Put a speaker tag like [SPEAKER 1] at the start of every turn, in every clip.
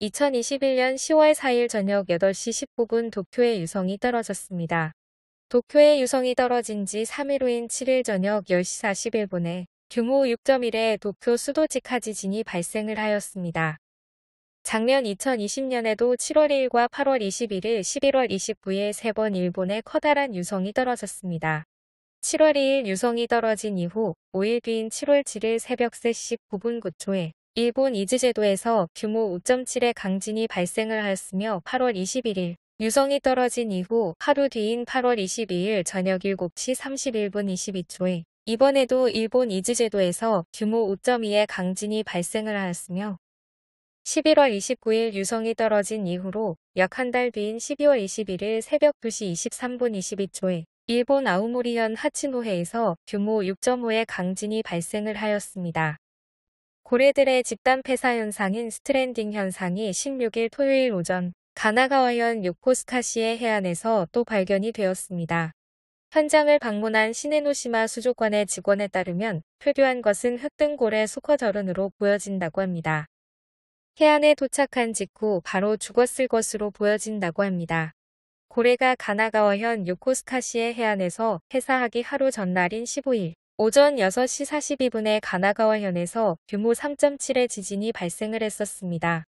[SPEAKER 1] 2021년 10월 4일 저녁 8시 19분 도쿄의 유성이 떨어졌습니다. 도쿄의 유성이 떨어진 지 3일 후인 7일 저녁 10시 41분에 규모 6.1의 도쿄 수도직하 지진이 발생을 하였습니다. 작년 2020년에도 7월 1일과 8월 21일, 11월 29일 세 번 일본에 커다란 유성이 떨어졌습니다. 7월 2일 유성이 떨어진 이후 5일 뒤인 7월 7일 새벽 3시 9분 9초에 일본 이즈제도에서 규모 5.7의 강진이 발생을 하였으며 8월 21일 유성이 떨어진 이후 하루 뒤인 8월 22일 저녁 7시 31분 22초에 이번에도 일본 이즈제도에서 규모 5.2의 강진이 발생을 하였으며 11월 29일 유성이 떨어진 이후로 약 한 달 뒤인 12월 21일 새벽 2시 23분 22초에 일본 아우모리현 하치노해에서 규모 6.5의 강진이 발생을 하였습니다. 고래들의 집단 폐사 현상인 스트랜딩 현상이 16일 토요일 오전 가나가와현 요코스카시의 해안에서 또 발견이 되었습니다. 현장을 방문한 시네노시마 수족관의 직원에 따르면 표류한 것은 흑등고래 수커절은으로 보여진다고 합니다. 해안에 도착한 직후 바로 죽었을 것으로 보여진다고 합니다. 고래가 가나가와현 요코스카시의 해안에서 해사하기 하루 전날인 15일 오전 6시 42분에 가나가와현에서 규모 3.7의 지진이 발생을 했었습니다.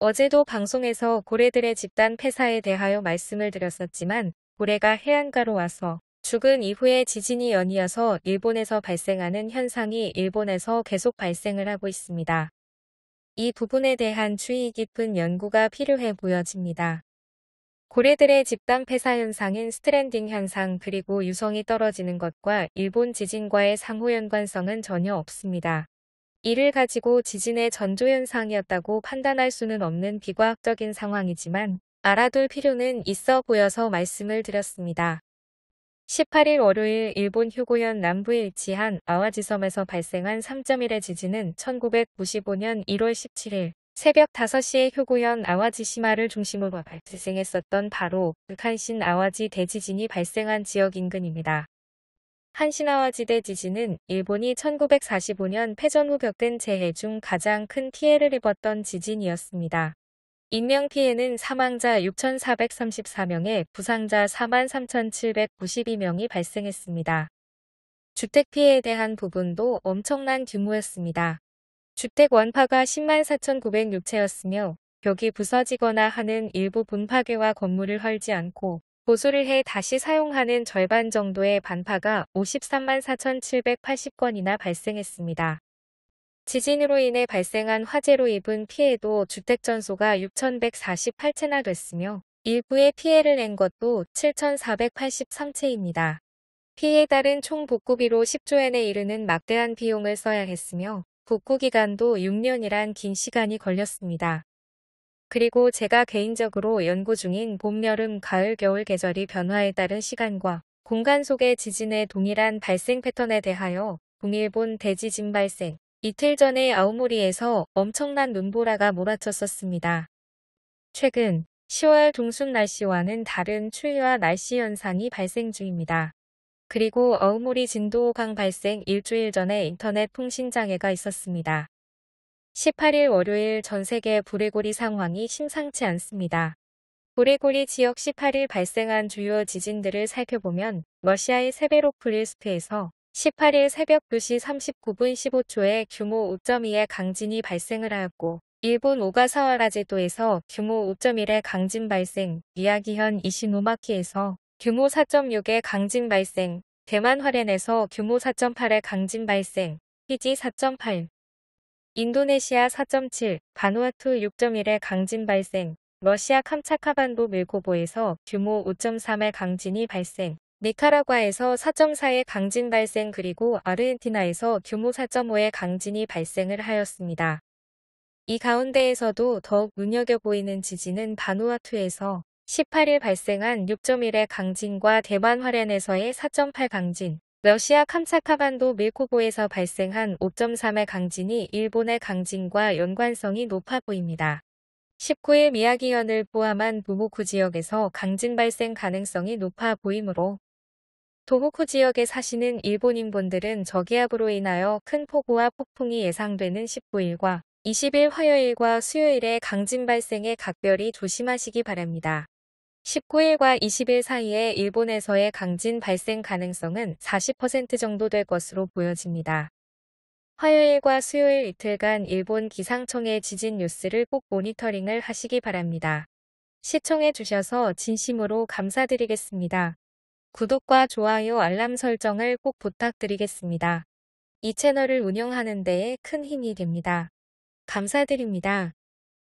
[SPEAKER 1] 어제도 방송에서 고래들의 집단 폐사에 대하여 말씀을 드렸었지만 고래가 해안가로 와서 죽은 이후에 지진이 연이어서 일본에서 발생하는 현상이 일본에서 계속 발생을 하고 있습니다. 이 부분에 대한 주의 깊은 연구가 필요해 보여집니다. 고래들의 집단 폐사 현상인 스트랜딩 현상 그리고 유성이 떨어지는 것과 일본 지진과의 상호 연관성은 전혀 없습니다. 이를 가지고 지진의 전조현상이었다고 판단할 수는 없는 비과학적인 상황이지만 알아둘 필요는 있어 보여서 말씀을 드렸습니다. 18일 월요일 일본 휴고현 남부에 위치한 아와지섬에서 발생한 3.1의 지진은 1995년 1월 17일 새벽 5시에 효고현 아와지시마를 중심으로 발생했었던 바로 북한신 아와지 대지진이 발생한 지역 인근입니다. 한신아와지대 지진은 일본이 1945년 패전 후 겪은 재해 중 가장 큰 피해를 입었던 지진이었습니다. 인명피해는 사망자 6,434명에 부상자 43,792명이 발생했습니다. 주택피해에 대한 부분도 엄청난 규모였습니다. 주택 원파가 10만 4,906채였으며 벽이 부서지거나 하는 일부 분파괴와 건물을 헐지 않고 보수를 해 다시 사용하는 절반 정도의 반파가 53만 4,780건이나 발생했습니다. 지진으로 인해 발생한 화재로 입은 피해도 주택 전소가 6,148채나 됐으며 일부의 피해를 낸 것도 7,483채입니다. 피해 따른 총 복구비로 10조엔에 이르는 막대한 비용을 써야 했으며 복구 기간도 6년이란 긴 시간이 걸렸습니다. 그리고 제가 개인적으로 연구 중인 봄, 여름, 가을, 겨울 계절이 변화에 따른 시간과 공간 속의 지진의 동일한 발생 패턴에 대하여 동일본 대지진 발생 이틀 전에 아우모리에서 엄청난 눈보라가 몰아쳤었습니다. 최근 10월 중순 날씨와는 다른 추위와 날씨 현상이 발생 중입니다. 그리고 어우모리 진도호강 발생 일주일 전에 인터넷 통신장애가 있었습니다. 18일 월요일 전세계 부레고리 상황이 심상치 않습니다. 부레고리 지역 18일 발생한 주요 지진들을 살펴보면 러시아의 세베로프릴스크에서 18일 새벽 2시 39분 15초에 규모 5.2의 강진이 발생을 하였고 일본 오가사와라제도에서 규모 5.1의 강진 발생, 미야기현 이시노마키에서 규모 4.6의 강진 발생, 대만 화롄에서 규모 4.8의 강진 발생, 피지 4.8, 인도네시아 4.7, 바누아투 6.1의 강진 발생, 러시아 캄차카반도 밀코보에서 규모 5.3의 강진이 발생, 니카라과에서 4.4의 강진 발생 그리고 아르헨티나에서 규모 4.5의 강진이 발생을 하였습니다. 이 가운데에서도 더욱 눈여겨보이는 지진은 바누아투에서 18일 발생한 6.1의 강진과 대만 화롄에서의 4.8 강진, 러시아 캄차카반도 밀코고에서 발생한 5.3의 강진이 일본의 강진과 연관성이 높아 보입니다. 19일 미야기현을 포함한 부모쿠 지역에서 강진 발생 가능성이 높아 보이므로 도호쿠 지역에 사시는 일본인분들은 저기압으로 인하여 큰 폭우와 폭풍이 예상되는 19일과 20일 화요일과 수요일에 강진 발생에 각별히 조심하시기 바랍니다. 19일과 20일 사이에 일본에서의 강진 발생 가능성은 40% 정도 될 것으로 보여집니다. 화요일과 수요일 이틀간 일본 기상청의 지진 뉴스를 꼭 모니터링을 하시기 바랍니다. 시청해 주셔서 진심으로 감사드리겠습니다. 구독과 좋아요 알람 설정을 꼭 부탁드리겠습니다. 이 채널을 운영하는 데에 큰 힘이 됩니다. 감사드립니다.